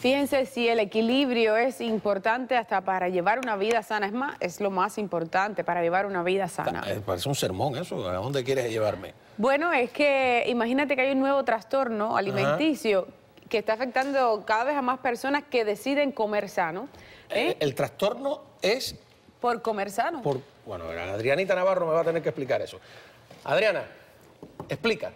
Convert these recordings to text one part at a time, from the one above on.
Fíjense si el equilibrio es importante hasta para llevar una vida sana. Es más, es lo más importante para llevar una vida sana. Eh, parece un sermón eso. ¿A dónde quieres llevarme? Bueno, es que imagínate que hay un nuevo trastorno alimenticio que está afectando cada vez a más personas que deciden comer sano. Eh, ¿eh? El, trastorno es... Por comer sano. bueno, Adrianita Navarro me va a tener que explicar eso. Adriana, explica.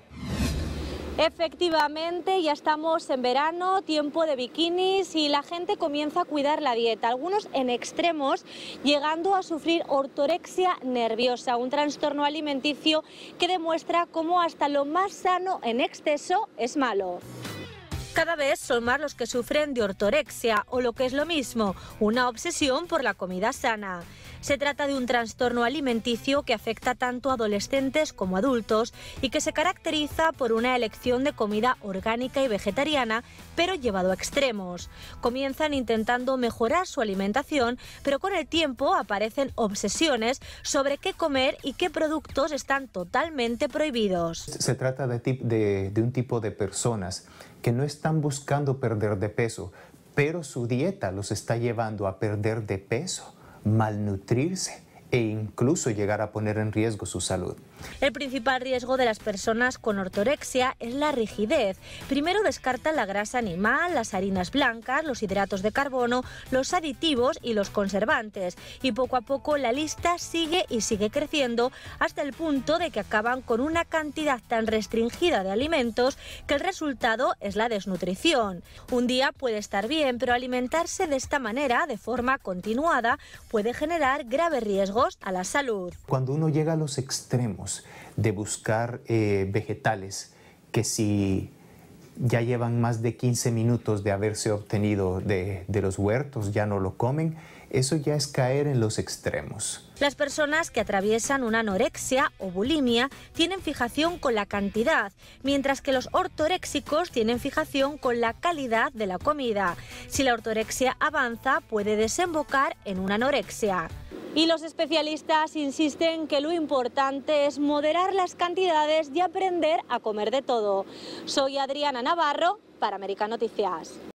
Efectivamente, ya estamos en verano, tiempo de bikinis y la gente comienza a cuidar la dieta, algunos en extremos, llegando a sufrir ortorexia nerviosa, un trastorno alimenticio que demuestra cómo hasta lo más sano en exceso es malo. Cada vez son más los que sufren de ortorexia o lo que es lo mismo, una obsesión por la comida sana. Se trata de un trastorno alimenticio que afecta tanto a adolescentes como adultos y que se caracteriza por una elección de comida orgánica y vegetariana, pero llevado a extremos. Comienzan intentando mejorar su alimentación, pero con el tiempo aparecen obsesiones sobre qué comer y qué productos están totalmente prohibidos. Se trata de un tipo de personas que no están buscando perder de peso, pero su dieta los está llevando a perder de peso malnutrirse e incluso llegar a poner en riesgo su salud. El principal riesgo de las personas con ortorexia es la rigidez. Primero descartan la grasa animal, las harinas blancas, los hidratos de carbono, los aditivos y los conservantes. Y poco a poco la lista sigue y sigue creciendo hasta el punto de que acaban con una cantidad tan restringida de alimentos que el resultado es la desnutrición. Un día puede estar bien, pero alimentarse de esta manera, de forma continuada, puede generar grave riesgo a la salud. Cuando uno llega a los extremos de buscar eh, vegetales que si ya llevan más de 15 minutos de haberse obtenido de, de, los huertos, ya no lo comen, eso ya es caer en los extremos. Las personas que atraviesan una anorexia o bulimia tienen fijación con la cantidad, mientras que los ortoréxicos tienen fijación con la calidad de la comida. Si la ortorexia avanza, puede desembocar en una anorexia. Y los especialistas insisten que lo importante es moderar las cantidades y aprender a comer de todo. Soy Adriana Navarro para América Noticias.